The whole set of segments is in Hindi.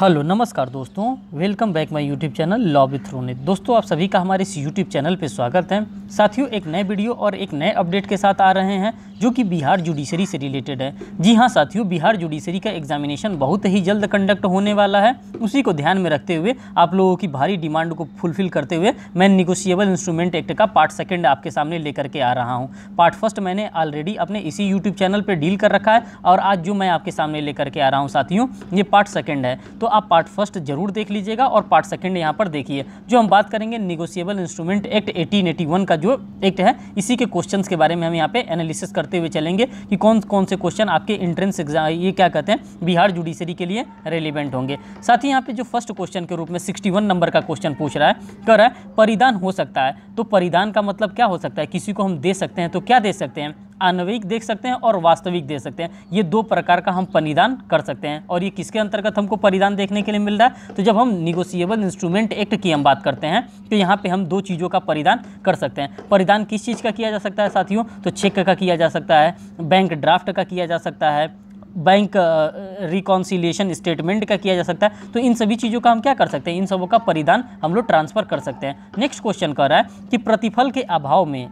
हेलो नमस्कार दोस्तों welcome back my YouTube channel law with Ronit दोस्तों आप सभी का हमारे इस यूट्यूब चैनल पर स्वागत है साथियों एक नए वीडियो और एक नए अपडेट के साथ आ रहे हैं जो कि बिहार जुडिशरी से रिलेटेड है जी हाँ साथियों बिहार जुडिशरी का एग्जामिनेशन बहुत ही जल्द कंडक्ट होने वाला है उसी को ध्यान में रखते हुए आप लोगों की भारी डिमांड को फुलफिल करते हुए मैं निगोशिएबल इंस्ट्रूमेंट एक्ट का पार्ट सेकेंड आपके सामने लेकर के आ रहा हूँ पार्ट फर्स्ट मैंने ऑलरेडी अपने इसी यूट्यूब चैनल पर डील कर रखा है और आज जो मैं आपके सामने लेकर के आ रहा हूँ साथियों ये पार्ट सेकेंड है तो आप पार्ट फर्स्ट जरूर देख लीजिएगा और पार्ट सेकेंड यहाँ पर देखिए जो हम बात करेंगे निगोशिएबल इंस्ट्रूमेंट एक्ट एटीन का जो एक्ट है इसी के क्वेश्चन के बारे में हम यहाँ पे एनालिसिस कर करते हुए चलेंगे कि कौन कौन से क्वेश्चन आपके इंट्रेंस एग्जाम ये क्या कहते हैं बिहार जुडिशरी के लिए रेलिवेंट होंगे साथ ही यहाँ पे जो फर्स्ट क्वेश्चन के रूप में सिक्सटी नंबर का क्वेश्चन पूछ रहा है कह रहा है परिधान हो सकता है तो परिधान का मतलब क्या हो सकता है किसी को हम दे सकते हैं तो क्या दे सकते हैं आनविक देख सकते हैं और वास्तविक देख सकते हैं ये दो प्रकार का हम परिधान कर सकते हैं और ये किसके अंतर्गत हमको परिधान देखने के लिए मिल रहा है तो जब हम निगोसिएबल इंस्ट्रूमेंट एक्ट की हम बात करते हैं तो यहाँ पे हम दो चीज़ों का परिधान कर सकते हैं परिधान किस चीज़ का किया जा सकता है साथियों तो चेक का किया जा सकता है बैंक ड्राफ्ट का किया जा सकता है बैंक रिकॉन्सिलेशन स्टेटमेंट का किया जा सकता है तो इन सभी चीज़ों का हम क्या कर सकते हैं इन सबों का परिधान हम लोग ट्रांसफ़र कर सकते हैं नेक्स्ट क्वेश्चन कह रहा है कि प्रतिफल के अभाव में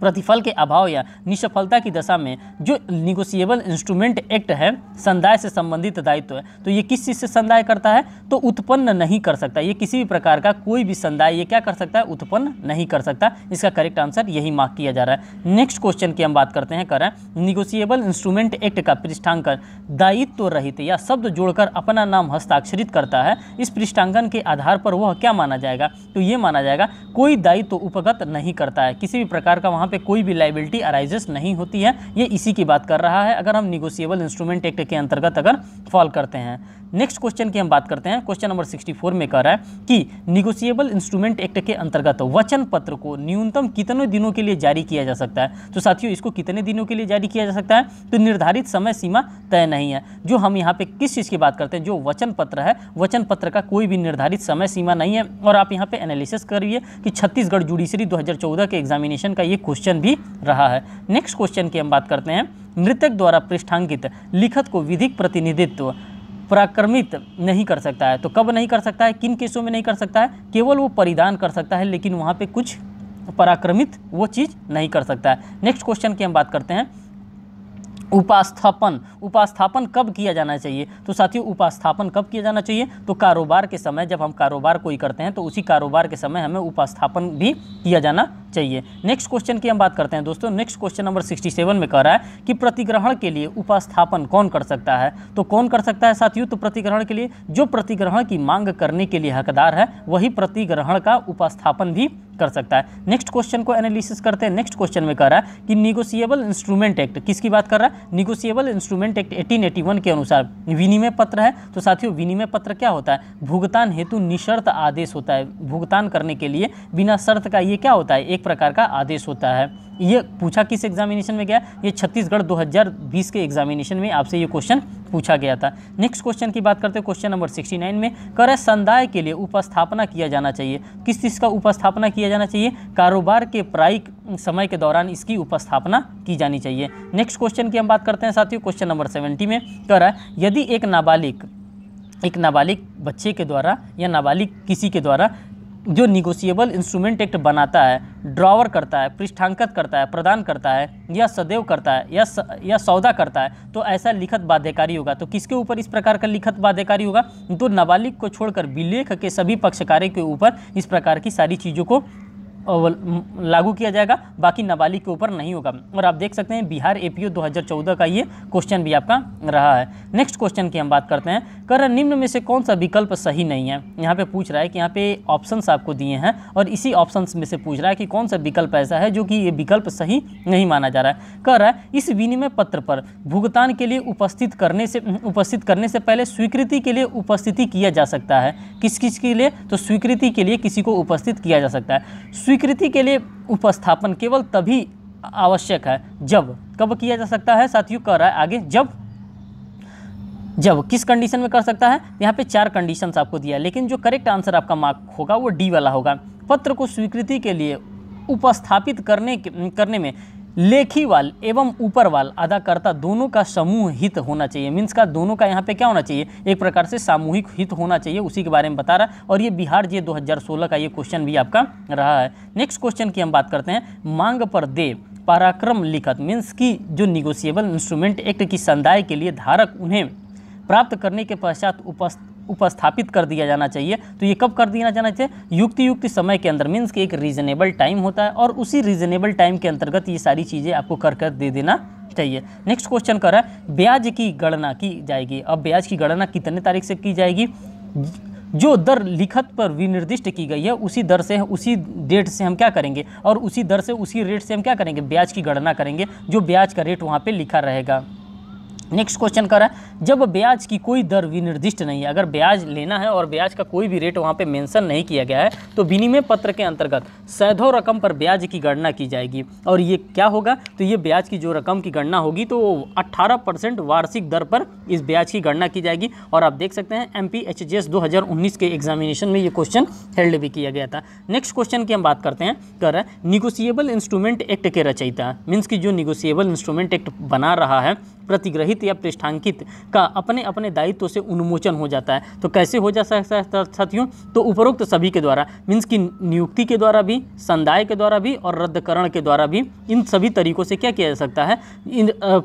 प्रतिफल के अभाव या निष्फलता की दशा में जो निगोशिएबल इंस्ट्रूमेंट एक्ट है संदाय से संबंधित दायित्व है तो ये किस चीज़ से संदाय करता है तो उत्पन्न नहीं कर सकता ये किसी भी प्रकार का कोई भी संदाय ये क्या कर सकता है उत्पन्न नहीं कर सकता इसका करेक्ट आंसर यही मार्क किया जा रहा है नेक्स्ट क्वेश्चन की हम बात करते हैं करें निगोशिएबल इंस्ट्रूमेंट एक्ट का पृष्ठांकन दायित्व रहित या शब्द जोड़कर अपना नाम हस्ताक्षरित करता है इस पृष्ठांकन के आधार पर वह क्या माना जाएगा तो ये माना जाएगा कोई दायित्व उपगत नहीं करता है किसी भी प्रकार का वहाँ वहाँ पे कोई भी लाइबिलिटी अराइजेस नहीं होती है ये इसी की बात कर रहा है अगर हम निगोशियबल इंस्ट्रूमेंट एक्ट के अंतर्गत अगर फॉल करते हैं नेक्स्ट क्वेश्चन की हम बात करते हैं क्वेश्चन नंबर 64 में कह रहा है कि निगोशिएबल इंस्ट्रूमेंट एक्ट के अंतर्गत वचन पत्र को न्यूनतम कितने दिनों के लिए जारी किया जा सकता है तो साथियों इसको कितने दिनों के लिए जारी किया जा सकता है तो निर्धारित समय सीमा तय नहीं है जो हम यहाँ पे किस चीज़ की बात करते हैं जो वचन पत्र है वचन पत्र का कोई भी निर्धारित समय सीमा नहीं है और आप यहाँ पे एनालिसिस करिए कि छत्तीसगढ़ जुडिशरी दो के एग्जामिनेशन का ये क्वेश्चन भी रहा है नेक्स्ट क्वेश्चन की हम बात करते हैं मृतक द्वारा पृष्ठांकित लिखत को विधिक प्रतिनिधित्व पराक्रमित नहीं कर सकता है तो कब नहीं कर सकता है किन केसों में नहीं कर सकता है केवल वो परिधान कर सकता है लेकिन वहाँ पे कुछ पराक्रमित वो चीज़ नहीं कर सकता है नेक्स्ट क्वेश्चन की हम बात करते हैं उपास्थापन उपास्थापन कब किया जाना चाहिए तो साथियों उपास्थापन कब किया जाना चाहिए तो कारोबार के समय जब हम कारोबार कोई करते हैं तो उसी कारोबार के समय हमें उपास्थापन भी किया जाना चाहिए नेक्स्ट क्वेश्चन की हम बात करते हैं दोस्तों नेक्स्ट क्वेश्चन नंबर 67 में कह रहा है कि प्रतिग्रहण के लिए उपास्थापन कौन कर सकता है तो कौन कर सकता है साथियों तो प्रतिग्रहण के लिए जो प्रतिग्रहण की मांग करने के लिए हकदार है वही प्रतिग्रहण का उपास्थापन भी कर सकता है नेक्स्ट क्वेश्चन को एनालिसिस करते हैं नेक्स्ट क्वेश्चन में कह रहा है कि निगोसिएबल इंस्ट्रूमेंट एक्ट किसकी बात कर रहा है निगोशिएबल इंस्ट्रूमेंट एक्ट एटीन 1881 के अनुसार विनिमय पत्र है तो साथियों विनिमय पत्र क्या होता है भुगतान हेतु निशर्त आदेश होता है भुगतान करने के लिए बिना शर्त का ये क्या होता है एक प्रकार का आदेश होता है ये पूछा किस एग्जामिनेशन में गया ये छत्तीसगढ़ 2020 के एग्जामिनेशन में आपसे ये क्वेश्चन पूछा गया था नेक्स्ट क्वेश्चन की बात करते हैं क्वेश्चन नंबर 69 में कर संदाय के लिए उपस्थापना किया जाना चाहिए किस चीज़ का उपस्थापना किया जाना चाहिए कारोबार के प्रायिक समय के दौरान इसकी उपस्थापना की जानी चाहिए नेक्स्ट क्वेश्चन की हम बात करते हैं साथियों क्वेश्चन नंबर सेवेंटी में कह रहा है यदि एक नाबालिग एक नाबालिग बच्चे के द्वारा या नाबालिग किसी के द्वारा जो निगोशिएबल इंस्ट्रूमेंट एक्ट बनाता है ड्रॉवर करता है पृष्ठांकत करता है प्रदान करता है या सदैव करता है या स, या सौदा करता है तो ऐसा लिखित बाध्यकारी होगा तो किसके ऊपर इस प्रकार का लिखित बाध्यकारी होगा तो नाबालिग को छोड़कर विलेख के सभी पक्षकारे के ऊपर इस प्रकार की सारी चीज़ों को लागू किया जाएगा बाकी नाबालिग के ऊपर नहीं होगा और आप देख सकते हैं बिहार ए पी 2014 का ये क्वेश्चन भी आपका रहा है नेक्स्ट क्वेश्चन की हम बात करते हैं कर निम्न में से कौन सा विकल्प सही नहीं है यहाँ पे पूछ रहा है कि यहाँ पे ऑप्शंस आपको दिए हैं और इसी ऑप्शंस में से पूछ रहा है कि कौन सा विकल्प ऐसा है जो कि ये विकल्प सही नहीं माना जा रहा है कह रहा है इस विनिमय पत्र पर भुगतान के लिए उपस्थित करने से उपस्थित करने से पहले स्वीकृति के लिए उपस्थिति किया जा सकता है किस किस के लिए तो स्वीकृति के लिए किसी को उपस्थित किया जा सकता है स्वीकृति के लिए उपस्थापन केवल तभी आवश्यक है जब कब किया जा सकता है साथियों कह रहा है आगे जब जब किस कंडीशन में कर सकता है यहाँ पे चार कंडीशंस आपको दिया है लेकिन जो करेक्ट आंसर आपका मार्क होगा वो डी वाला होगा पत्र को स्वीकृति के लिए उपस्थापित करने करने में लेखीवाल एवं ऊपरवाल अदाकर्ता दोनों का समूह हित होना चाहिए मीन्स का दोनों का यहाँ पे क्या होना चाहिए एक प्रकार से सामूहिक हित होना चाहिए उसी के बारे में बता रहा है और ये बिहार जे 2016 का ये क्वेश्चन भी आपका रहा है नेक्स्ट क्वेश्चन की हम बात करते हैं मांग पर दे पराक्रम लिखत मीन्स की जो निगोशिएबल इंस्ट्रूमेंट एक्ट की संदाय के लिए धारक उन्हें प्राप्त करने के पश्चात उपस्थित उपस्थापित कर दिया जाना चाहिए तो ये कब कर दिया जाना चाहिए युक्ति युक्ति समय के अंदर मीन्स कि एक रीज़नेबल टाइम होता है और उसी रीज़नेबल टाइम के अंतर्गत ये सारी चीज़ें आपको कर कर दे देना चाहिए नेक्स्ट क्वेश्चन कर रहा है ब्याज की गणना की जाएगी अब ब्याज की गणना कितने तारीख से की जाएगी जो दर लिखत पर विनिर्दिष्ट की गई है उसी दर से उसी डेट से हम क्या करेंगे और उसी दर से उसी रेट से हम क्या करेंगे ब्याज की गणना करेंगे जो ब्याज का रेट वहाँ पर लिखा रहेगा नेक्स्ट क्वेश्चन कर रहा है जब ब्याज की कोई दर विनिर्दिष्ट नहीं है अगर ब्याज लेना है और ब्याज का कोई भी रेट वहाँ पे मेंशन नहीं किया गया है तो विनिमय पत्र के अंतर्गत सैधों रकम पर ब्याज की गणना की जाएगी और ये क्या होगा तो ये ब्याज की जो रकम की गणना होगी तो अट्ठारह वार्षिक दर पर इस ब्याज की गणना की जाएगी और आप देख सकते हैं एम पी के एग्जामिनेशन में ये क्वेश्चन हेल्ड भी किया गया था नेक्स्ट क्वेश्चन की हम बात करते हैं कर रहे हैं निगोसिएबल इंस्ट्रूमेंट एक्ट के रचयिता मीन्स की जो निगोसिएबल इंस्ट्रूमेंट एक्ट बना रहा है प्रतिग्रहित या पृष्ठांकित का अपने अपने दायित्व से उन्मोचन हो जाता है तो कैसे हो जा सकता है साथियों तो उपरोक्त सभी के द्वारा मीन्स की नियुक्ति के द्वारा भी संदाय के द्वारा भी और रद्दकरण के द्वारा भी इन सभी तरीकों से क्या किया जा सकता है इन आ,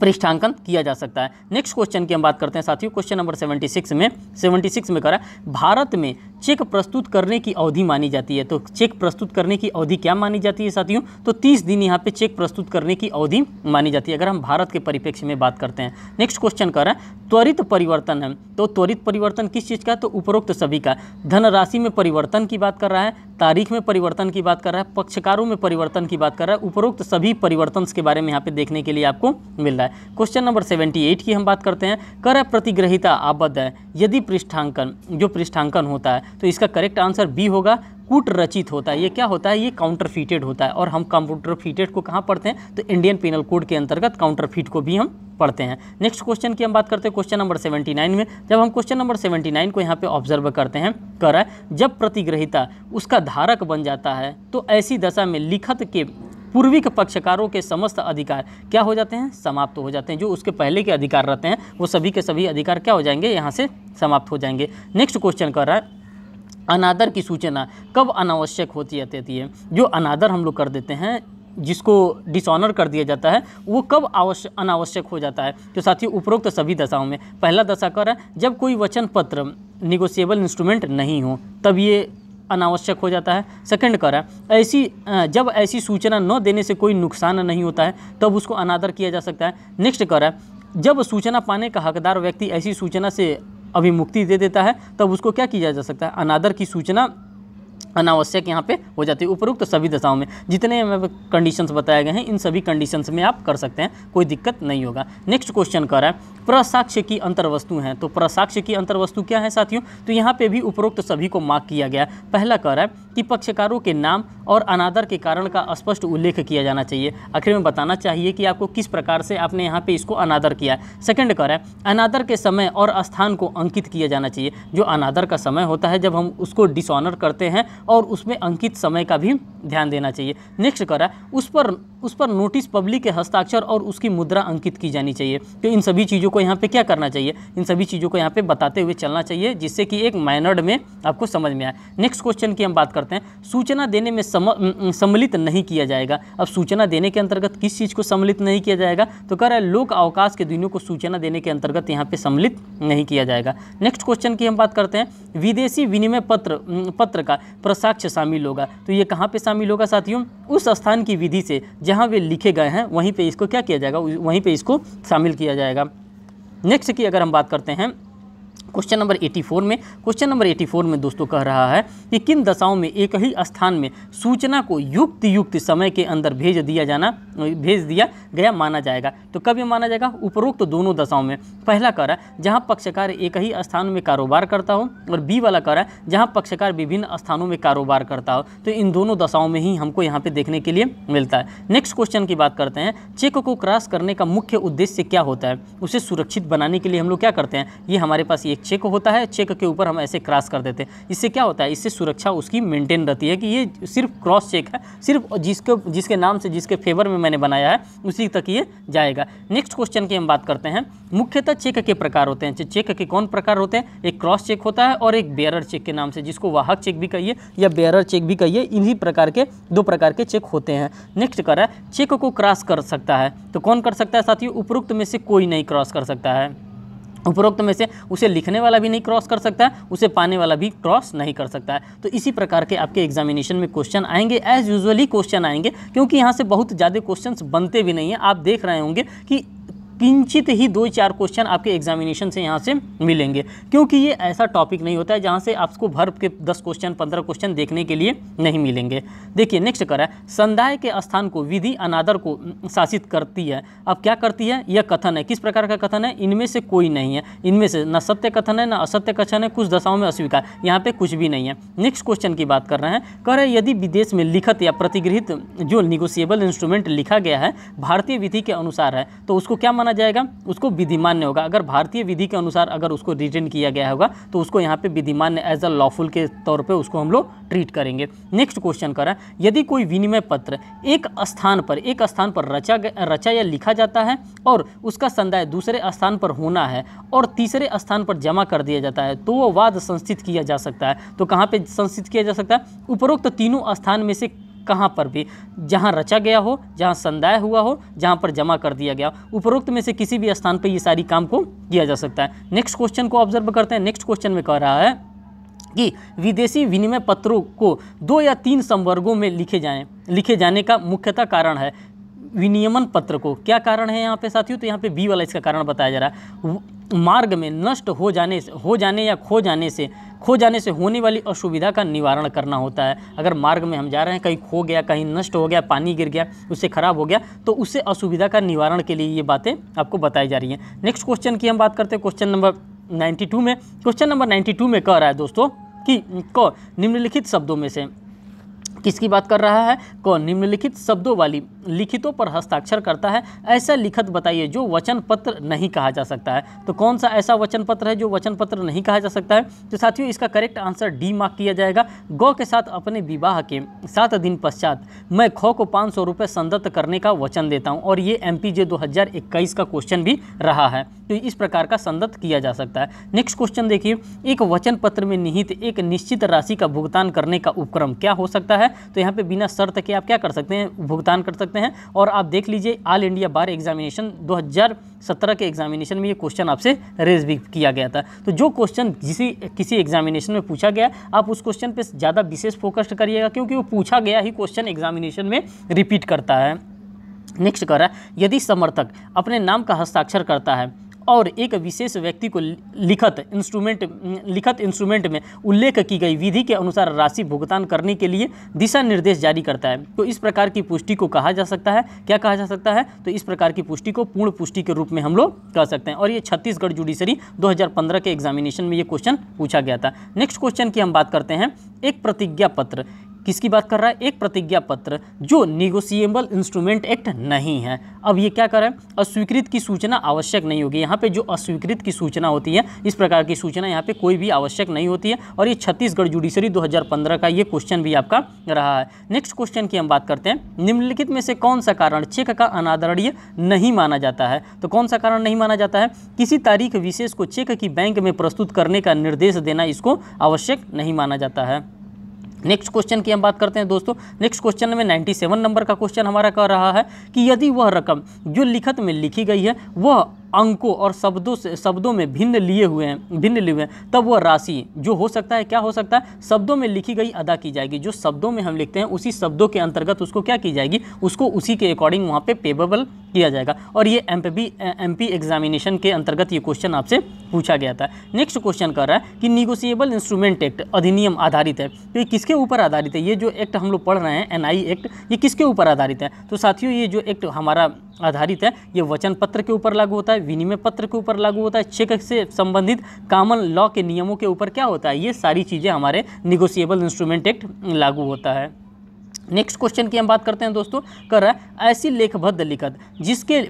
पृष्ठांकन किया जा सकता है नेक्स्ट क्वेश्चन की हम बात करते हैं साथियों क्वेश्चन नंबर 76 में 76 में करा भारत में चेक प्रस्तुत करने की अवधि मानी जाती है तो चेक प्रस्तुत करने की अवधि क्या मानी जाती है साथियों तो तीस दिन यहाँ पे चेक प्रस्तुत करने की अवधि मानी जाती है अगर हम भारत के परिप्रेक्ष्य में बात करते हैं नेक्स्ट क्वेश्चन कर रहे हैं त्वरित परिवर्तन है तो त्वरित परिवर्तन किस चीज़ का तो उपरोक्त सभी का धनराशि में परिवर्तन की बात कर रहा है तारीख में परिवर्तन की बात कर रहा है पक्षकारों में परिवर्तन की बात कर रहा है उपरोक्त सभी परिवर्तन के बारे में यहाँ पे देखने के लिए आपको मिल रहा है क्वेश्चन नंबर सेवेंटी एट की हम बात करते हैं कर प्रतिग्रहिता आबद्ध है यदि पृष्ठांकन जो पृष्ठांकन होता है तो इसका करेक्ट आंसर बी होगा कूट रचित होता है ये क्या होता है ये काउंटर होता है और हम काउंटर को कहाँ पढ़ते हैं तो इंडियन पिनल कोड के अंतर्गत काउंटर को भी हम पढ़ते हैं नेक्स्ट क्वेश्चन की हम बात करते हैं क्वेश्चन नंबर 79 में जब हम क्वेश्चन नंबर 79 को यहाँ पे ऑब्जर्व करते हैं कर रहा है जब प्रतिग्रहिता उसका धारक बन जाता है तो ऐसी दशा में लिखत के पूर्विक पक्षकारों के समस्त अधिकार क्या हो जाते हैं समाप्त हो जाते हैं जो उसके पहले के अधिकार रहते हैं वो सभी के सभी अधिकार क्या हो जाएंगे यहाँ से समाप्त हो जाएंगे नेक्स्ट क्वेश्चन कर रहा है अनादर की सूचना कब अनावश्यक होती रहती है जो अनादर हम लोग कर देते हैं जिसको डिसऑनर कर दिया जाता है वो कब आवश्य अनावश्यक हो जाता है तो साथियों उपरोक्त सभी दशाओं में पहला दशा कर है जब कोई वचन पत्र निगोशिएबल इंस्ट्रूमेंट नहीं हो तब ये अनावश्यक हो जाता है सेकंड कर है ऐसी जब ऐसी सूचना न देने से कोई नुकसान नहीं होता है तब उसको अनादर किया जा सकता है नेक्स्ट कर है जब सूचना पाने का हकदार व्यक्ति ऐसी सूचना से अभिमुक्ति दे देता है तब उसको क्या किया जा सकता है अनादर की सूचना अनावश्यक यहाँ पे हो जाती है उपरोक्त तो सभी दशाओं में जितने कंडीशंस बताए गए हैं इन सभी कंडीशंस में आप कर सकते हैं कोई दिक्कत नहीं होगा नेक्स्ट क्वेश्चन कर रहा है प्रसाक्ष्य की अंतर्वस्तु हैं तो प्रसाक्ष्य की अंतर्वस्तु क्या है साथियों तो यहाँ पे भी उपरोक्त तो सभी को मार्क किया गया पहला कह रहा है कि पक्षकारों के नाम और अनादर के कारण का स्पष्ट उल्लेख किया जाना चाहिए आखिर में बताना चाहिए कि आपको किस प्रकार से आपने यहाँ पे इसको अनादर किया है सेकंड कर रहा है अनादर के समय और स्थान को अंकित किया जाना चाहिए जो अनादर का समय होता है जब हम उसको डिसऑनर करते हैं और उसमें अंकित समय का भी ध्यान देना चाहिए नेक्स्ट करा उस पर उस पर नोटिस पब्लिक के हस्ताक्षर और उसकी मुद्रा अंकित की जानी चाहिए तो इन सभी चीज़ों को यहाँ पे क्या करना चाहिए इन सभी चीज़ों को यहाँ पे बताते हुए चलना चाहिए जिससे कि एक माइनर्ड में आपको समझ में आए नेक्स्ट क्वेश्चन की हम बात करते हैं सूचना देने में सम, सम्मिलित नहीं किया जाएगा अब सूचना देने के अंतर्गत किस चीज़ को सम्मिलित नहीं किया जाएगा तो कह रहा है लोक अवकाश के दिनों को सूचना देने के अंतर्गत यहाँ पर सम्मिलित नहीं किया जाएगा नेक्स्ट क्वेश्चन की हम बात करते हैं विदेशी विनिमय पत्र पत्र का प्रसाक्ष शामिल होगा तो ये कहाँ पे शामिल होगा साथियों उस स्थान की विधि से जहाँ वे लिखे गए हैं वहीं पे इसको क्या किया जाएगा वहीं पे इसको शामिल किया जाएगा नेक्स्ट की अगर हम बात करते हैं क्वेश्चन नंबर 84 में क्वेश्चन नंबर 84 में दोस्तों कह रहा है कि किन दशाओं में एक ही स्थान में सूचना को युक्त युक्त समय के अंदर भेज दिया जाना भेज दिया गया माना जाएगा तो कब ये माना जाएगा उपरोक्त तो दोनों दशाओं में पहला कह रहा है जहाँ पक्षकार एक ही स्थान में कारोबार करता हो और बी वाला कह रहा है जहाँ पक्षकार विभिन्न स्थानों में कारोबार करता हो तो इन दोनों दशाओं में ही हमको यहाँ पर देखने के लिए मिलता है नेक्स्ट क्वेश्चन की बात करते हैं चेक को क्रॉस करने का मुख्य उद्देश्य क्या होता है उसे सुरक्षित बनाने के लिए हम लोग क्या करते हैं ये हमारे पास एक चेक होता है चेक के ऊपर हम ऐसे क्रॉस कर देते हैं इससे क्या होता है इससे सुरक्षा उसकी मेंटेन रहती है कि ये सिर्फ क्रॉस चेक है सिर्फ जिसके जिसके नाम से जिसके फेवर में मैंने बनाया है उसी तक ये जाएगा नेक्स्ट क्वेश्चन की हम बात करते हैं मुख्यतः चेक के प्रकार होते हैं चेक के कौन प्रकार होते हैं एक क्रॉस चेक होता है और एक बेरर चेक के नाम से जिसको वाहक चेक भी कहिए या बेरर चेक भी कहिए इन्हीं प्रकार के दो प्रकार के चेक होते हैं नेक्स्ट कर है चेक को क्रॉस कर सकता है तो कौन कर सकता है साथियों उपरोक्त में से कोई नहीं क्रॉस कर सकता है उपरोक्त में से उसे लिखने वाला भी नहीं क्रॉस कर सकता है उसे पाने वाला भी क्रॉस नहीं कर सकता है तो इसी प्रकार के आपके एग्जामिनेशन में क्वेश्चन आएंगे एज यूजुअली क्वेश्चन आएंगे क्योंकि यहाँ से बहुत ज़्यादा क्वेश्चंस बनते भी नहीं हैं आप देख रहे होंगे कि किंचित ही दो चार क्वेश्चन आपके एग्जामिनेशन से यहाँ से मिलेंगे क्योंकि ये ऐसा टॉपिक नहीं होता है जहाँ से आपको भर के दस क्वेश्चन पंद्रह क्वेश्चन देखने के लिए नहीं मिलेंगे देखिए नेक्स्ट करा संदाय के स्थान को विधि अनादर को शासित करती है अब क्या करती है यह कथन है किस प्रकार का कथन है इनमें से कोई नहीं है इनमें से न सत्य कथन है न असत्य कथन है कुछ दशाओं में अस्वीकार यहाँ पे कुछ भी नहीं है नेक्स्ट क्वेश्चन की बात कर रहे हैं कर यदि विदेश में लिखित या प्रतिगृहित जो निगोशिएबल इंस्ट्रूमेंट लिखा गया है भारतीय विधि के अनुसार है तो उसको क्या माना कहा जाएगा उसको विधिमान्य होगा अगर भारतीय विधि के अनुसार अगर उसको रिटर्न किया गया होगा तो उसको यहाँ पे विधिमान्य एज अ लॉफुल के तौर पे उसको हम लोग ट्रीट करेंगे नेक्स्ट क्वेश्चन करें यदि कोई विनिमय पत्र एक स्थान पर एक स्थान पर रचा रचा या लिखा जाता है और उसका संदाय दूसरे स्थान पर होना है और तीसरे स्थान पर जमा कर दिया जाता है तो वो वाद संस्थित किया जा सकता है तो कहाँ पर संस्थित किया जा सकता है उपरोक्त तीनों स्थान में से कहाँ पर भी जहाँ रचा गया हो जहाँ संदाय हुआ हो जहाँ पर जमा कर दिया गया उपरोक्त में से किसी भी स्थान पर ये सारी काम को किया जा सकता है नेक्स्ट क्वेश्चन को ऑब्जर्व करते हैं नेक्स्ट क्वेश्चन में कह रहा है कि विदेशी विनिमय पत्रों को दो या तीन संवर्गों में लिखे जाए लिखे जाने का मुख्यतः कारण है विनियमन पत्र को क्या कारण है यहाँ पे साथियों तो यहाँ पे बी वाला इसका कारण बताया जा रहा है मार्ग में नष्ट हो जाने हो जाने या खो जाने से खो जाने से होने वाली असुविधा का निवारण करना होता है अगर मार्ग में हम जा रहे हैं कहीं खो गया कहीं नष्ट हो गया पानी गिर गया उससे ख़राब हो गया तो उससे असुविधा का निवारण के लिए ये बातें आपको बताई जा रही हैं नेक्स्ट क्वेश्चन की हम बात करते हैं क्वेश्चन नंबर नाइन्टी में क्वेश्चन नंबर नाइन्टी में कह रहा है दोस्तों कि क निम्नलिखित शब्दों में से किसकी बात कर रहा है कौन निम्नलिखित शब्दों वाली लिखितों पर हस्ताक्षर करता है ऐसा लिखत बताइए जो वचन पत्र नहीं कहा जा सकता है तो कौन सा ऐसा वचन पत्र है जो वचन पत्र नहीं कहा जा सकता है तो साथियों इसका करेक्ट आंसर डी मार्क किया जाएगा गौ के साथ अपने विवाह के सात दिन पश्चात मैं खो को पाँच सौ रुपये संदत्त करने का वचन देता हूँ और ये एम पी जे दो हज़ार इक्कीस का क्वेश्चन भी रहा है तो इस प्रकार का संदत्त किया जा सकता है नेक्स्ट क्वेश्चन देखिए एक वचन पत्र में निहित एक निश्चित राशि का भुगतान करने का उपक्रम क्या हो सकता है तो यहाँ पे बिना शर्त के आप क्या कर सकते हैं भुगतान कर सकते हैं और आप देख लीजिए ऑल इंडिया बार एग्जामिनेशन 2017 के एग्जामिनेशन में ये क्वेश्चन आपसे रेज भी किया गया था तो जो क्वेश्चन किसी किसी एग्जामिनेशन में पूछा गया आप उस क्वेश्चन पर ज़्यादा विशेष फोकस्ड करिएगा क्योंकि वो पूछा गया ही क्वेश्चन एग्जामिनेशन में रिपीट करता है नेक्स्ट कर रहा है यदि समर्थक अपने नाम का हस्ताक्षर करता है और एक विशेष व्यक्ति को लिखत इंस्ट्रूमेंट लिखत इंस्ट्रूमेंट में उल्लेख की गई विधि के अनुसार राशि भुगतान करने के लिए दिशा निर्देश जारी करता है तो इस प्रकार की पुष्टि को कहा जा सकता है क्या कहा जा सकता है तो इस प्रकार की पुष्टि को पूर्ण पुष्टि के रूप में हम लोग कह सकते हैं और ये छत्तीसगढ़ जुडिशरी दो के एग्जामिनेशन में ये क्वेश्चन पूछा गया था नेक्स्ट क्वेश्चन की हम बात करते हैं एक प्रतिज्ञा पत्र किसकी बात कर रहा है एक प्रतिज्ञा पत्र जो निगोसिएबल इंस्ट्रूमेंट एक्ट नहीं है अब ये क्या करें अस्वीकृत की सूचना आवश्यक नहीं होगी यहाँ पे जो अस्वीकृत की सूचना होती है इस प्रकार की सूचना यहाँ पे कोई भी आवश्यक नहीं होती है और ये छत्तीसगढ़ जुडिशरी 2015 का ये क्वेश्चन भी आपका रहा है नेक्स्ट क्वेश्चन की हम बात करते हैं निम्नलिखित में से कौन सा कारण चेक का अनादरणीय नहीं माना जाता है तो कौन सा कारण नहीं माना जाता है किसी तारीख विशेष को चेक की बैंक में प्रस्तुत करने का निर्देश देना इसको आवश्यक नहीं माना जाता है नेक्स्ट क्वेश्चन की हम बात करते हैं दोस्तों नेक्स्ट क्वेश्चन में 97 नंबर का क्वेश्चन हमारा कह रहा है कि यदि वह रकम जो लिखत में लिखी गई है वह अंकों और शब्दों से शब्दों में भिन्न लिए हुए हैं भिन्न लिए हुए हैं तब वह राशि जो हो सकता है क्या हो सकता है शब्दों में लिखी गई अदा की जाएगी जो शब्दों में हम लिखते हैं उसी शब्दों के अंतर्गत उसको क्या की जाएगी उसको उसी के अकॉर्डिंग वहाँ पे पेबल किया जाएगा और ये एम पी एग्जामिनेशन के अंतर्गत ये क्वेश्चन आपसे पूछा गया था नेक्स्ट क्वेश्चन कर रहा है कि निगोशिएबल इंस्ट्रूमेंट एक्ट अधिनियम आधारित है तो ये किसके ऊपर आधारित है ये जो एक्ट हम लोग पढ़ रहे हैं एनआई एक्ट ये किसके ऊपर आधारित है तो साथियों ये जो एक्ट हमारा आधारित है ये वचन पत्र के ऊपर लागू होता है विनिमय पत्र के ऊपर लागू होता है चेक से संबंधित कॉमन लॉ के नियमों के ऊपर क्या होता है ये सारी चीज़ें हमारे निगोशिएबल इंस्ट्रूमेंट एक्ट लागू होता है नेक्स्ट क्वेश्चन की हम बात करते हैं दोस्तों कर रहा है ऐसी लेखबद्ध लिखत जिसके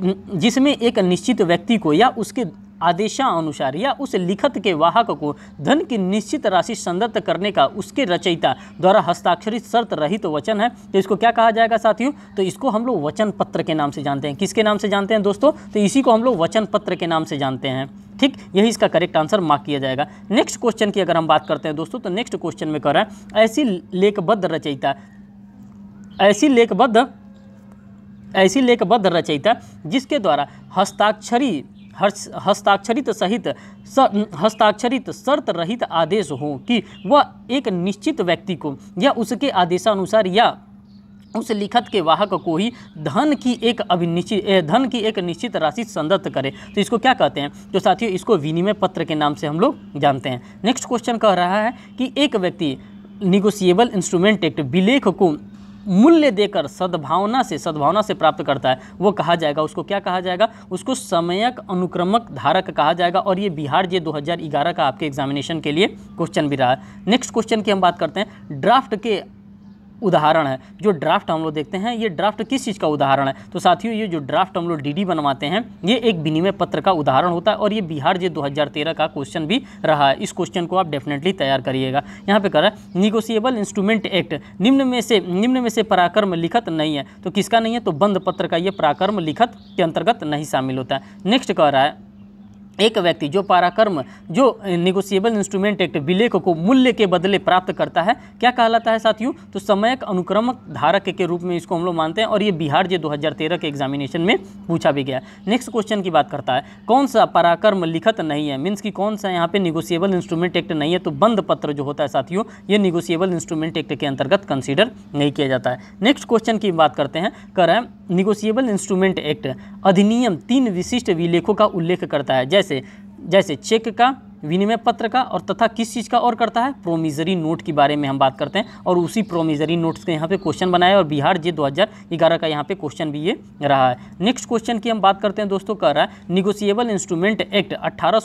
जिसमें एक निश्चित व्यक्ति को या उसके आदेशा अनुसार या उस लिखत के वाहक को धन की निश्चित राशि संदत्त करने का उसके रचयिता द्वारा हस्ताक्षरित शर्त रहित तो वचन है तो इसको क्या कहा जाएगा साथियों तो इसको हम लोग वचन पत्र के नाम से जानते हैं किसके नाम से जानते हैं दोस्तों तो इसी को हम लोग वचन पत्र के नाम से जानते हैं ठीक यही इसका करेक्ट आंसर मार्क किया जाएगा नेक्स्ट क्वेश्चन की अगर हम बात करते हैं दोस्तों तो नेक्स्ट क्वेश्चन में कह रहा है ऐसी लेखबद्ध रचयिता ऐसी लेखबद्ध ऐसी लेखबद्ध रचयिता जिसके द्वारा हस्ताक्षरी हस्ताक्षरित सहित हस्ताक्षरित शर्त रहित आदेश हो कि वह एक निश्चित व्यक्ति को या उसके आदेशानुसार या उस लिखत के वाहक को ही धन की एक अभिनिश्चित धन की एक निश्चित राशि संदत्त करे तो इसको क्या कहते हैं तो साथियों इसको विनिमय पत्र के नाम से हम लोग जानते हैं नेक्स्ट क्वेश्चन कह रहा है कि एक व्यक्ति निगोशिएबल इंस्ट्रूमेंट एक्ट विलेख को मूल्य देकर सद्भावना से सद्भावना से प्राप्त करता है वो कहा जाएगा उसको क्या कहा जाएगा उसको समयक अनुक्रमक धारक कहा जाएगा और ये बिहार जे 2011 का आपके एग्जामिनेशन के लिए क्वेश्चन भी रहा है नेक्स्ट क्वेश्चन की हम बात करते हैं ड्राफ्ट के उदाहरण है जो ड्राफ्ट हम लोग देखते हैं ये ड्राफ्ट किस चीज़ का उदाहरण है तो साथियों ये जो ड्राफ्ट हम लोग डीडी बनवाते हैं ये एक विनिमय पत्र का उदाहरण होता है और ये बिहार जे 2013 का क्वेश्चन भी रहा है इस क्वेश्चन को आप डेफिनेटली तैयार करिएगा यहाँ पे करा निगोसिएबल इंस्ट्रूमेंट एक्ट निम्न में से निम्न में से पराक्रम लिखत नहीं है तो किसका नहीं है तो बंद पत्र का ये पराक्रम लिखत के अंतर्गत नहीं शामिल होता है नेक्स्ट कह रहा है एक व्यक्ति जो पाराकर्म जो निगोशिएबल इंस्ट्रूमेंट एक्ट विलेख को मूल्य के बदले प्राप्त करता है क्या कहलाता है साथियों तो समयक अनुक्रमक धारक के रूप में इसको हम लोग मानते हैं और ये बिहार जे 2013 के एग्जामिनेशन में पूछा भी गया नेक्स्ट क्वेश्चन की बात करता है कौन सा पराकर्म लिखत नहीं है मीन्स कि कौन सा यहाँ पे निगोशिएबल इंस्ट्रूमेंट एक्ट नहीं है तो बंद पत्र जो होता है साथियों ये निगोशिएबल इंस्ट्रूमेंट एक्ट के अंतर्गत कंसिडर नहीं किया जाता है नेक्स्ट क्वेश्चन की बात करते हैं करें निगोशिएबल इंस्ट्रूमेंट एक्ट अधिनियम तीन विशिष्ट विलेखों का उल्लेख करता है जैसे जैसे जैसे चेक का विनिमय पत्र का और तथा किस चीज़ का और करता है प्रोमिजरी नोट के बारे में हम बात करते हैं और उसी प्रोमिजरी नोट्स के यहाँ पे क्वेश्चन बनाया और बिहार जे 2011 का यहाँ पे क्वेश्चन भी ये रहा है नेक्स्ट क्वेश्चन की हम बात करते हैं दोस्तों कह रहा है निगोसिएबल इंस्ट्रूमेंट एक्ट अट्ठारह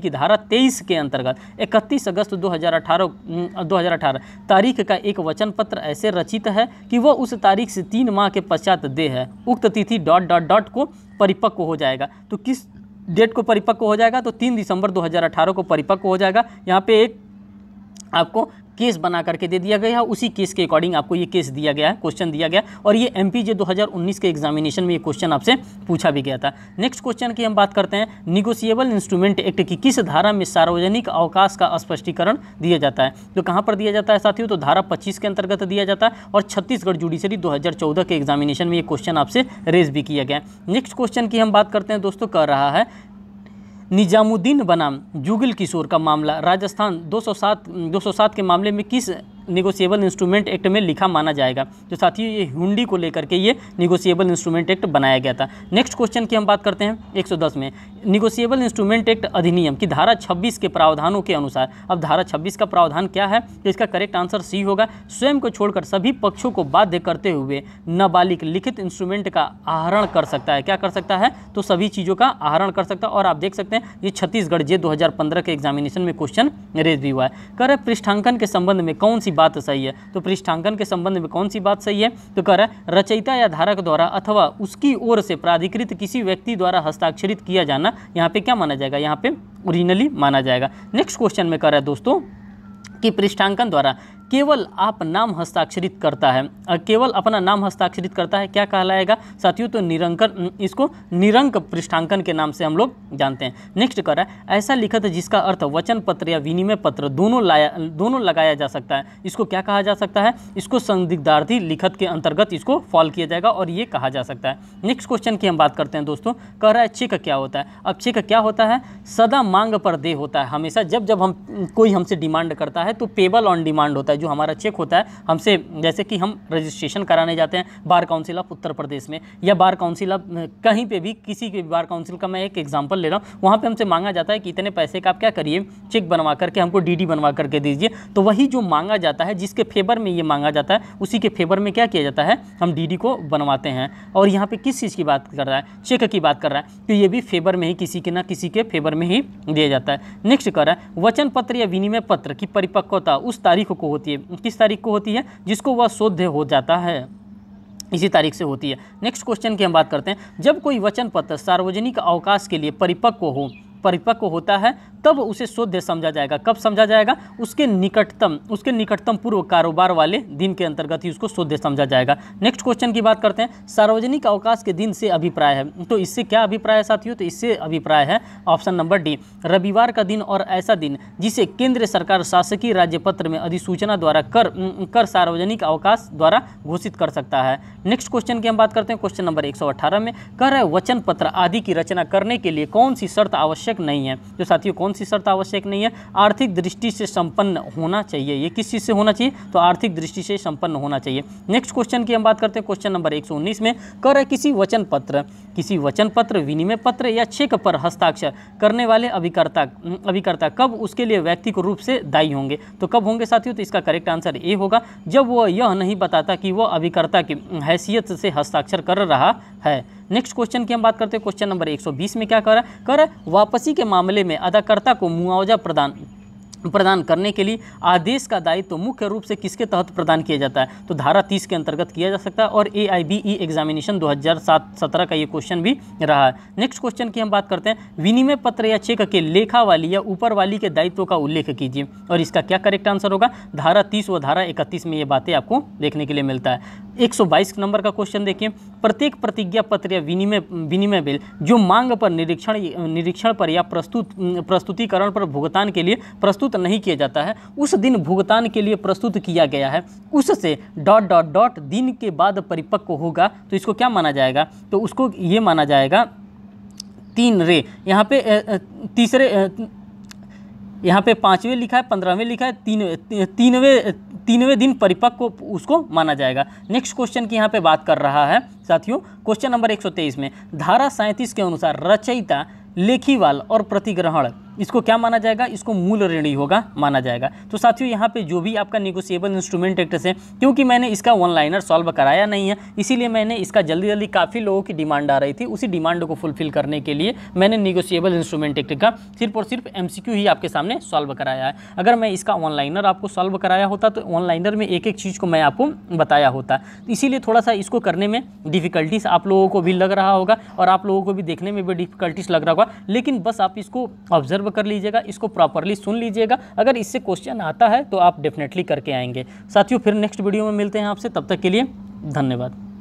की धारा तेईस के अंतर्गत इकतीस अगस्त दो हज़ार तारीख का एक वचन पत्र ऐसे रचित है कि वह उस तारीख से तीन माह के पश्चात दे है उक्त तिथि डॉट डॉट डॉट को परिपक्व हो जाएगा तो किस डेट को परिपक्व हो जाएगा तो तीन दिसंबर 2018 को परिपक्व हो जाएगा यहाँ पे एक आपको केस बना करके दे दिया गया है उसी केस के अकॉर्डिंग आपको ये केस दिया गया है क्वेश्चन दिया गया और ये एम पी जे के एग्जामिनेशन में ये क्वेश्चन आपसे पूछा भी गया था नेक्स्ट क्वेश्चन की हम बात करते हैं निगोसिएबल इंस्ट्रूमेंट एक्ट की किस धारा में सार्वजनिक अवकाश का स्पष्टीकरण दिया जाता है तो कहाँ पर दिया जाता है साथियों तो धारा पच्चीस के अंतर्गत दिया जाता है और छत्तीसगढ़ जुडिशरी दो के एग्जामिनेशन में ये क्वेश्चन आपसे रेज भी किया गया नेक्स्ट क्वेश्चन की हम बात करते हैं दोस्तों कह रहा है निजामुद्दीन बनाम जुगल किशोर का मामला राजस्थान 207 207 के मामले में किस निगोशिएबल इंस्ट्रूमेंट एक्ट में लिखा माना जाएगा तो साथियों ये हुंडी को लेकर के ये निगोशिएबल इंस्ट्रूमेंट एक्ट बनाया गया था नेक्स्ट क्वेश्चन की हम बात करते हैं 110 में निगोशिएबल इंस्ट्रूमेंट एक्ट अधिनियम की धारा 26 के प्रावधानों के अनुसार अब धारा 26 का प्रावधान क्या है तो इसका करेक्ट आंसर सी होगा स्वयं को छोड़कर सभी पक्षों को बाध्य करते हुए नाबालिग लिखित इंस्ट्रूमेंट का आहरण कर सकता है क्या कर सकता है तो सभी चीज़ों का आहरण कर सकता है और आप देख सकते हैं ये छत्तीसगढ़ जे दो के एग्जामिनेशन में क्वेश्चन रेज भी हुआ है कर पृष्ठांकन के संबंध में कौन सी बात सही है तो पृष्ठांकन के संबंध में कौन सी बात सही है तो कह रहा है रचयिता या धारक द्वारा अथवा उसकी ओर से प्राधिकृत किसी व्यक्ति द्वारा हस्ताक्षरित किया जाना यहाँ पे क्या माना जाएगा यहाँ पे ओरिजिनली माना जाएगा नेक्स्ट क्वेश्चन में कह रहा है दोस्तों कि पृष्ठांकन द्वारा केवल आप नाम हस्ताक्षरित करता है केवल अपना नाम हस्ताक्षरित करता है क्या कहलाएगा साथियों तो निरंकर इसको निरंक पृष्ठांकन के नाम से हम लोग जानते हैं नेक्स्ट कर रहा है ऐसा लिखत जिसका अर्थ वचन पत्र या विनिमय पत्र दोनों लाया दोनों लगाया जा सकता है इसको क्या कहा जा सकता है इसको संदिग्धार्थी लिखत के अंतर्गत इसको फॉल किया जाएगा और ये कहा जा सकता है नेक्स्ट क्वेश्चन की हम बात करते हैं दोस्तों कह रहा है चेक क्या होता है अब चेक क्या होता है सदा मांग पर दे होता है हमेशा जब जब हम कोई हमसे डिमांड करता है तो पेबल ऑन डिमांड होता है है जो हमारा चेक होता है हमसे जैसे कि हम रजिस्ट्रेशन कराने जाते हैं बार काउंसिल ऑफ उत्तर प्रदेश में या बार काउंसिल ऑफ कहीं पर भी किसी के बार काउंसिल का मैं एक एग्जाम्पल ले रहा हूँ वहाँ पर हमसे मांगा जाता है कि इतने पैसे का आप क्या करिए चेक बनवा करके हमको डी बनवा करके दीजिए तो वही जो मांगा जाता है जिसके फेवर में ये मांगा जाता है उसी के फेवर में क्या किया जाता है हम डी को बनवाते हैं और यहाँ पर किस चीज़ की बात कर रहा है चेक की बात कर रहा है तो ये भी फेवर में ही किसी के ना किसी के फेवर में ही दिया जाता है नेक्स्ट कर रहा है वचन पत्र या विनिमय पत्र की परिपक्वता उस तारीख को होती होती है किस तारीख को होती है जिसको वह शोध हो जाता है इसी तारीख से होती है नेक्स्ट क्वेश्चन की हम बात करते हैं जब कोई वचन पत्र सार्वजनिक अवकाश के लिए परिपक्व हो परिपक्व होता है तब उसे शोध्य समझा जाएगा कब समझा जाएगा उसके निकटतम उसके निकटतम पूर्व कारोबार वाले दिन के अंतर्गत ही उसको शोध्य समझा जाएगा नेक्स्ट क्वेश्चन की बात करते हैं सार्वजनिक अवकाश के दिन से अभिप्राय है तो इससे क्या अभिप्राय है साथियों तो इससे अभिप्राय है ऑप्शन नंबर डी रविवार का दिन और ऐसा दिन जिसे केंद्र सरकार शासकीय राज्य पत्र में अधिसूचना द्वारा कर कर सार्वजनिक अवकाश द्वारा घोषित कर सकता है नेक्स्ट क्वेश्चन की हम बात करते हैं क्वेश्चन नंबर एक में कर वचन पत्र आदि की रचना करने के लिए कौन सी शर्त आवश्यक आवश्यक नहीं है तो साथियों कौन सी शर्त आवश्यक नहीं है आर्थिक दृष्टि से संपन्न होना चाहिए ये किस चीज़ से होना चाहिए तो आर्थिक दृष्टि से संपन्न होना चाहिए नेक्स्ट क्वेश्चन की हम बात करते हैं क्वेश्चन नंबर एक में कर किसी वचन पत्र किसी वचन पत्र विनिमय पत्र या चेक पर हस्ताक्षर करने वाले अभिकर्ता अभिकर्ता कब उसके लिए व्यक्तिक रूप से दायी होंगे तो कब होंगे साथियों तो इसका करेक्ट आंसर ए होगा जब वह यह नहीं बताता कि वह अभिकर्ता की हैसियत से हस्ताक्षर कर रहा है नेक्स्ट क्वेश्चन की हम बात करते हैं क्वेश्चन नंबर 120 में क्या कर कर वापसी के मामले में अदाकर्ता को मुआवजा प्रदान प्रदान करने के लिए आदेश का दायित्व तो मुख्य रूप से किसके तहत प्रदान किया जाता है तो धारा 30 के अंतर्गत किया जा सकता है और ए आई बी ई एग्जामिनेशन सात सत्रह का ये क्वेश्चन भी रहा है नेक्स्ट क्वेश्चन की हम बात करते हैं विनिमय पत्र या चेक के लेखा वाली या ऊपर वाली के दायित्व का उल्लेख कीजिए और इसका क्या करेक्ट आंसर होगा धारा तीस व धारा इकतीस में ये बातें आपको देखने के लिए मिलता है बाईस नंबर का क्वेश्चन देखिए प्रत्येक प्रतिज्ञा पत्र या विनिमय विनिमय बिल जो मांग पर निरीक्षण निरीक्षण पर या प्रस्तुत प्रस्तुतिकरण पर भुगतान के लिए प्रस्तुत नहीं किया जाता है उस दिन भुगतान के लिए प्रस्तुत किया गया है उससे डॉट डॉट डॉट दिन के बाद परिपक्व होगा तो इसको क्या माना जाएगा तो उसको ये माना जाएगा तीन रे यहाँ पे तीसरे यहाँ पे पाँचवें लिखा है पंद्रहवें लिखा है तीन तीनवें तीनवें दिन परिपक्व उसको माना जाएगा नेक्स्ट क्वेश्चन की यहाँ पे बात कर रहा है साथियों क्वेश्चन नंबर 123 में धारा सैंतीस के अनुसार रचयिता लेखीवाल और प्रतिग्रहण इसको क्या माना जाएगा इसको मूल ऋणी होगा माना जाएगा तो साथियों यहाँ पे जो भी आपका निगोशिएबल इंस्ट्रूमेंट एक्टर्स है क्योंकि मैंने इसका वन लाइनर सॉल्व कराया नहीं है इसीलिए मैंने इसका जल्दी जल्दी काफ़ी लोगों की डिमांड आ रही थी उसी डिमांड को फुलफिल करने के लिए मैंने निगोसिएबल इंस्ट्रूमेंट एक्ट का सिर्फ और सिर्फ एम ही आपके सामने सॉल्व कराया है अगर मैं इसका ऑनलाइनर आपको सॉल्व कराया होता तो ऑनलाइनर में एक एक चीज़ को मैं आपको बताया होता इसीलिए थोड़ा सा इसको करने में डिफ़िकल्टीज आप लोगों को भी लग रहा होगा और आप लोगों को भी देखने में भी डिफ़िकल्टीज लग रहा होगा लेकिन बस आप इसको ऑब्जर्व ऑब्जर्व कर लीजिएगा इसको प्रॉपरली सुन लीजिएगा अगर इससे क्वेश्चन आता है तो आप डेफिनेटली करके आएंगे साथियों फिर नेक्स्ट वीडियो में मिलते हैं आपसे तब तक के लिए धन्यवाद